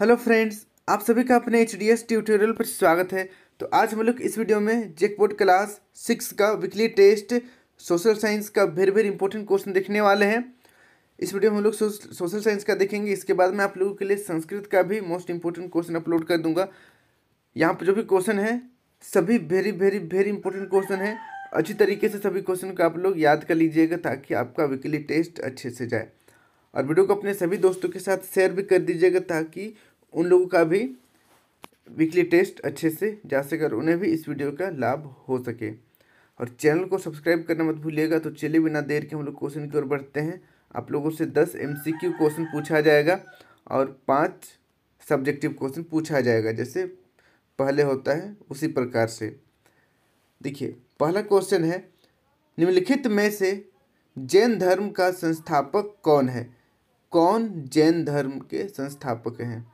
hello friends आप सभी का अपने एच ट्यूटोरियल पर स्वागत है तो आज हम लोग इस वीडियो में जेकबोर्ड क्लास सिक्स का वीकली टेस्ट सोशल साइंस का वेरी वेरी इंपॉर्टेंट क्वेश्चन देखने वाले हैं इस वीडियो में हम लोग सोशल साइंस का देखेंगे इसके बाद मैं आप लोगों के लिए संस्कृत का भी मोस्ट इंपॉर्टेंट क्वेश्चन अपलोड कर दूंगा यहाँ पर जो भी क्वेश्चन है सभी very very very important question है अच्छी तरीके से सभी क्वेश्चन को आप लोग याद कर लीजिएगा ताकि आपका वीकली टेस्ट अच्छे से जाए और वीडियो को अपने सभी दोस्तों के साथ शेयर भी कर दीजिएगा ताकि उन लोगों का भी वीकली टेस्ट अच्छे से जा सके और उन्हें भी इस वीडियो का लाभ हो सके और चैनल को सब्सक्राइब करना मत भूलिएगा तो चलिए बिना देर के हम लोग क्वेश्चन की ओर बढ़ते हैं आप लोगों से दस एम क्वेश्चन पूछा जाएगा और पाँच सब्जेक्टिव क्वेश्चन पूछा जाएगा जैसे पहले होता है उसी प्रकार से देखिए पहला क्वेश्चन है निम्नलिखित में से जैन धर्म का संस्थापक कौन है कौन जैन धर्म के संस्थापक हैं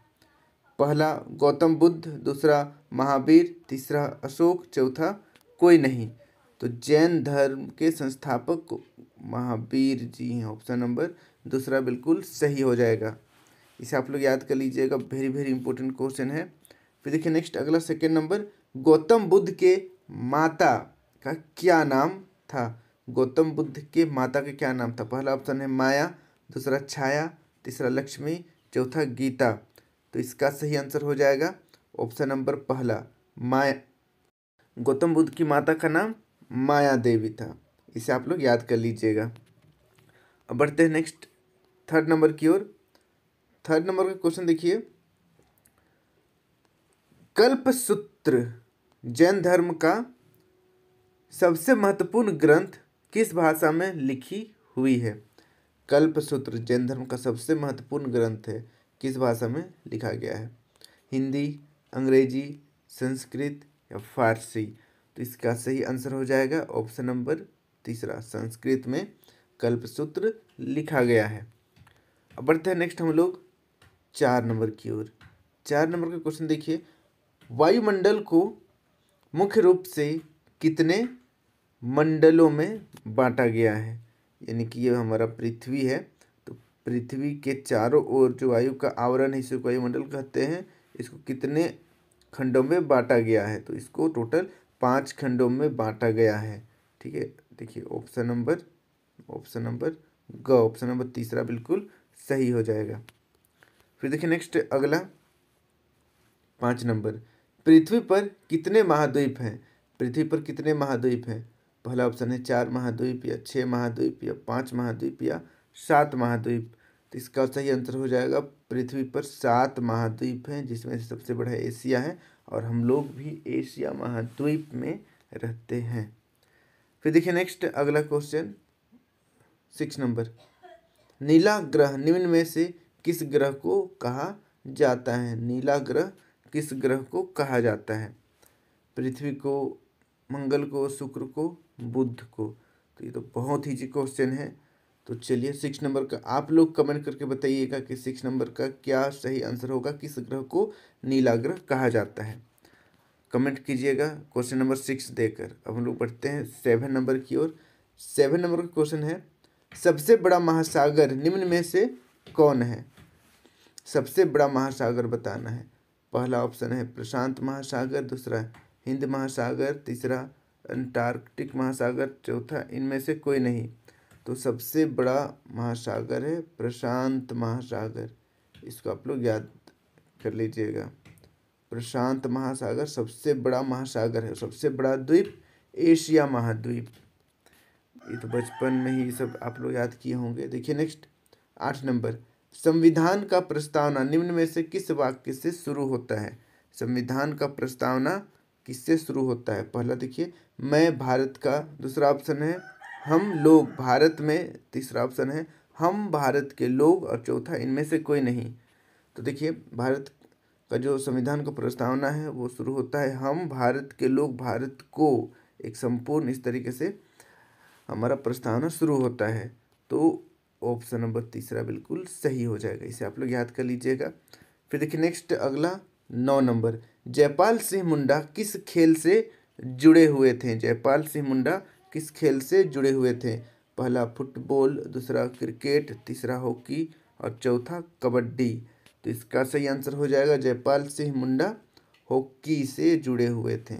पहला गौतम बुद्ध दूसरा महावीर तीसरा अशोक चौथा कोई नहीं तो जैन धर्म के संस्थापक महावीर जी हैं ऑप्शन नंबर दूसरा बिल्कुल सही हो जाएगा इसे आप लोग याद कर लीजिएगा वेरी वेरी इंपॉर्टेंट क्वेश्चन है फिर देखिए नेक्स्ट अगला सेकेंड नंबर गौतम बुद्ध के माता का क्या नाम था गौतम बुद्ध के माता का क्या नाम था पहला ऑप्शन है माया दूसरा छाया तीसरा लक्ष्मी चौथा गीता तो इसका सही आंसर हो जाएगा ऑप्शन नंबर पहला माया गौतम बुद्ध की माता का नाम माया देवी था इसे आप लोग याद कर लीजिएगा अब बढ़ते हैं नेक्स्ट थर्ड नंबर की ओर थर्ड नंबर का क्वेश्चन देखिए कल्प सूत्र जैन धर्म का सबसे महत्वपूर्ण ग्रंथ किस भाषा में लिखी हुई है कल्प सूत्र जैन धर्म का सबसे महत्वपूर्ण ग्रंथ है किस भाषा में लिखा गया है हिंदी अंग्रेजी संस्कृत या फारसी तो इसका सही आंसर हो जाएगा ऑप्शन नंबर तीसरा संस्कृत में कल्पसूत्र लिखा गया है अब बढ़ते हैं नेक्स्ट हम लोग चार नंबर की ओर चार नंबर का क्वेश्चन देखिए वायुमंडल को मुख्य रूप से कितने मंडलों में बांटा गया है यानी कि ये हमारा पृथ्वी है पृथ्वी के चारों ओर जो वायु का आवरण है इसे वायुमंडल कहते हैं इसको कितने खंडों में बांटा गया है तो इसको टोटल पाँच खंडों में बांटा गया है ठीक है देखिए ऑप्शन नंबर ऑप्शन नंबर ग ऑप्शन नंबर तीसरा बिल्कुल सही हो जाएगा फिर देखिए नेक्स्ट अगला पाँच नंबर पृथ्वी पर कितने महाद्वीप हैं पृथ्वी पर कितने महाद्वीप हैं पहला ऑप्शन है चार महाद्वीप या छः महाद्वीप या पाँच महाद्वीप या सात महाद्वीप तो इसका सही आंसर हो जाएगा पृथ्वी पर सात महाद्वीप हैं जिसमें से सबसे बड़ा एशिया है और हम लोग भी एशिया महाद्वीप में रहते हैं फिर देखिए नेक्स्ट अगला क्वेश्चन सिक्स नंबर नीला ग्रह निम्न में से किस ग्रह को कहा जाता है नीला ग्रह किस ग्रह को कहा जाता है पृथ्वी को मंगल को शुक्र को बुध को तो ये तो बहुत ही जी क्वेश्चन है तो चलिए सिक्स नंबर का आप लोग कमेंट करके बताइएगा कि सिक्स नंबर का क्या सही आंसर होगा किस ग्रह को नीला ग्रह कहा जाता है कमेंट कीजिएगा क्वेश्चन नंबर सिक्स देकर अब हम लोग बढ़ते हैं सेवन नंबर की ओर सेवन नंबर का क्वेश्चन है सबसे बड़ा महासागर निम्न में से कौन है सबसे बड़ा महासागर बताना है पहला ऑप्शन है प्रशांत महासागर दूसरा हिंद महासागर तीसरा अंटार्कटिक महासागर चौथा इनमें से कोई नहीं तो सबसे बड़ा महासागर है प्रशांत महासागर इसको आप लोग याद कर लीजिएगा प्रशांत महासागर सबसे बड़ा महासागर है सबसे बड़ा द्वीप एशिया महाद्वीप ये तो बचपन में ही सब आप लोग याद किए होंगे देखिए नेक्स्ट आठ नंबर संविधान का प्रस्तावना निम्न में से किस वाक्य से शुरू होता है संविधान का प्रस्तावना किससे शुरू होता है पहला देखिए मैं भारत का दूसरा ऑप्शन है हम लोग भारत में तीसरा ऑप्शन है हम भारत के लोग और चौथा इनमें से कोई नहीं तो देखिए भारत का जो संविधान का प्रस्तावना है वो शुरू होता है हम भारत के लोग भारत को एक संपूर्ण इस तरीके से हमारा प्रस्तावना शुरू होता है तो ऑप्शन नंबर तीसरा बिल्कुल सही हो जाएगा इसे आप लोग याद कर लीजिएगा फिर देखिए नेक्स्ट अगला नौ नंबर जयपाल सिंह मुंडा किस खेल से जुड़े हुए थे जयपाल सिंह मुंडा किस खेल से जुड़े हुए थे पहला फुटबॉल दूसरा क्रिकेट तीसरा हॉकी और चौथा कबड्डी तो इसका सही आंसर हो जाएगा जयपाल सिंह मुंडा हॉकी से जुड़े हुए थे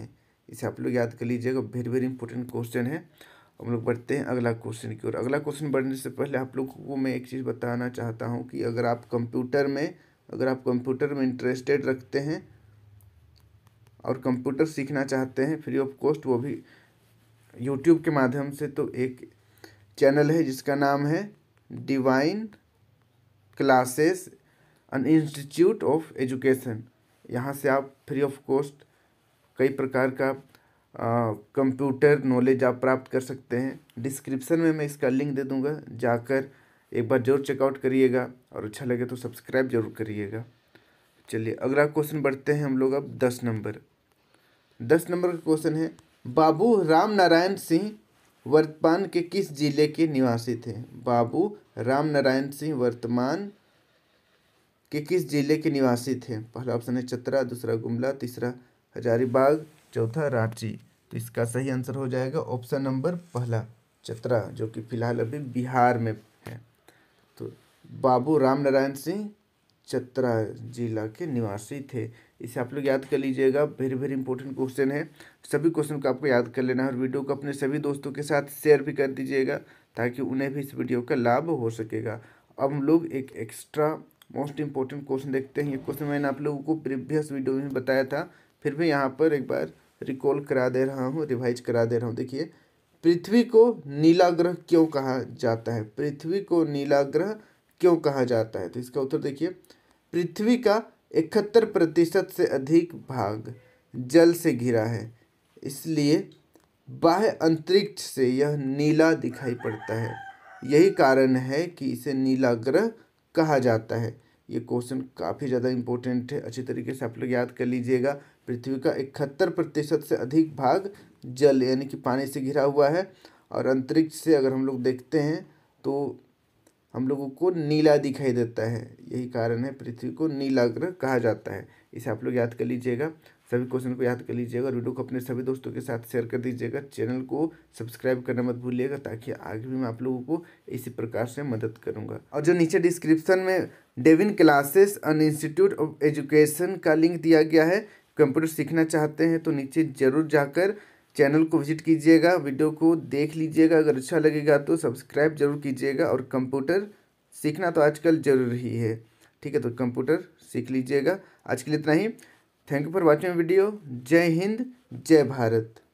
इसे आप लोग याद कर लीजिएगा वेरी वेरी इंपॉर्टेंट क्वेश्चन है हम लोग बढ़ते हैं अगला क्वेश्चन की ओर अगला क्वेश्चन बढ़ने से पहले आप लोगों को मैं एक चीज़ बताना चाहता हूँ कि अगर आप कंप्यूटर में अगर आप कंप्यूटर में इंटरेस्टेड रखते हैं और कंप्यूटर सीखना चाहते हैं फ्री ऑफ कॉस्ट वो भी यूट्यूब के माध्यम से तो एक चैनल है जिसका नाम है Divine classes an institute of education यहाँ से आप फ्री ऑफ कॉस्ट कई प्रकार का कंप्यूटर नॉलेज आप प्राप्त कर सकते हैं डिस्क्रिप्शन में मैं इसका लिंक दे दूँगा जाकर एक बार जरूर चेकआउट करिएगा और अच्छा लगे तो सब्सक्राइब जरूर करिएगा चलिए अगला क्वेश्चन बढ़ते हैं हम लोग अब दस नंबर दस नंबर का क्वेश्चन है बाबू राम नारायण सिंह वर्तमान के किस जिले के निवासी थे बाबू राम नारायण सिंह वर्तमान के किस जिले के निवासी थे पहला ऑप्शन है चतरा दूसरा गुमला तीसरा हजारीबाग चौथा रांची तो इसका सही आंसर हो जाएगा ऑप्शन नंबर पहला चतरा जो कि फिलहाल अभी बिहार में है तो बाबू राम नारायण सिंह चतरा जिला के निवासी थे इसे आप लोग याद कर लीजिएगा वेरी वेरी इंपॉर्टेंट क्वेश्चन है सभी क्वेश्चन को आपको याद कर लेना है और वीडियो को अपने सभी दोस्तों के साथ शेयर भी कर दीजिएगा ताकि उन्हें भी इस वीडियो का लाभ हो सकेगा अब हम लोग एक एक्स्ट्रा मोस्ट इंपॉर्टेंट क्वेश्चन देखते हैं ये क्वेश्चन मैंने आप लोगों को प्रीवियस वीडियो में बताया था फिर भी यहाँ पर एक बार रिकॉल करा दे रहा हूँ रिवाइज करा दे रहा हूँ देखिए पृथ्वी को नीला ग्रह क्यों कहा जाता है पृथ्वी को नीला ग्रह क्यों कहा जाता है तो इसका उत्तर देखिए पृथ्वी का इकहत्तर प्रतिशत से अधिक भाग जल से घिरा है इसलिए बाह्य अंतरिक्ष से यह नीला दिखाई पड़ता है यही कारण है कि इसे नीला ग्रह कहा जाता है ये क्वेश्चन काफ़ी ज़्यादा इम्पोर्टेंट है अच्छी तरीके से आप लोग याद कर लीजिएगा पृथ्वी का इकहत्तर प्रतिशत से अधिक भाग जल यानी कि पानी से घिरा हुआ है और अंतरिक्ष से अगर हम लोग देखते हैं तो हम लोगों को नीला दिखाई देता है यही कारण है पृथ्वी को नीला ग्रह कहा जाता है इसे आप लोग याद कर लीजिएगा सभी क्वेश्चन को याद कर लीजिएगा और वीडियो को अपने सभी दोस्तों के साथ शेयर कर दीजिएगा चैनल को सब्सक्राइब करना मत भूलिएगा ताकि आगे भी मैं आप लोगों को इसी प्रकार से मदद करूंगा और जो नीचे डिस्क्रिप्शन में Divine classes and institute of education का लिंक दिया गया है कंप्यूटर सीखना चाहते हैं तो नीचे जरूर जाकर चैनल को विजिट कीजिएगा वीडियो को देख लीजिएगा अगर अच्छा लगेगा तो सब्सक्राइब जरूर कीजिएगा और कंप्यूटर सीखना तो आजकल जरूर ही है ठीक है तो कंप्यूटर सीख लीजिएगा आज के लिए इतना ही thank you for watching video Jai Hind जय भारत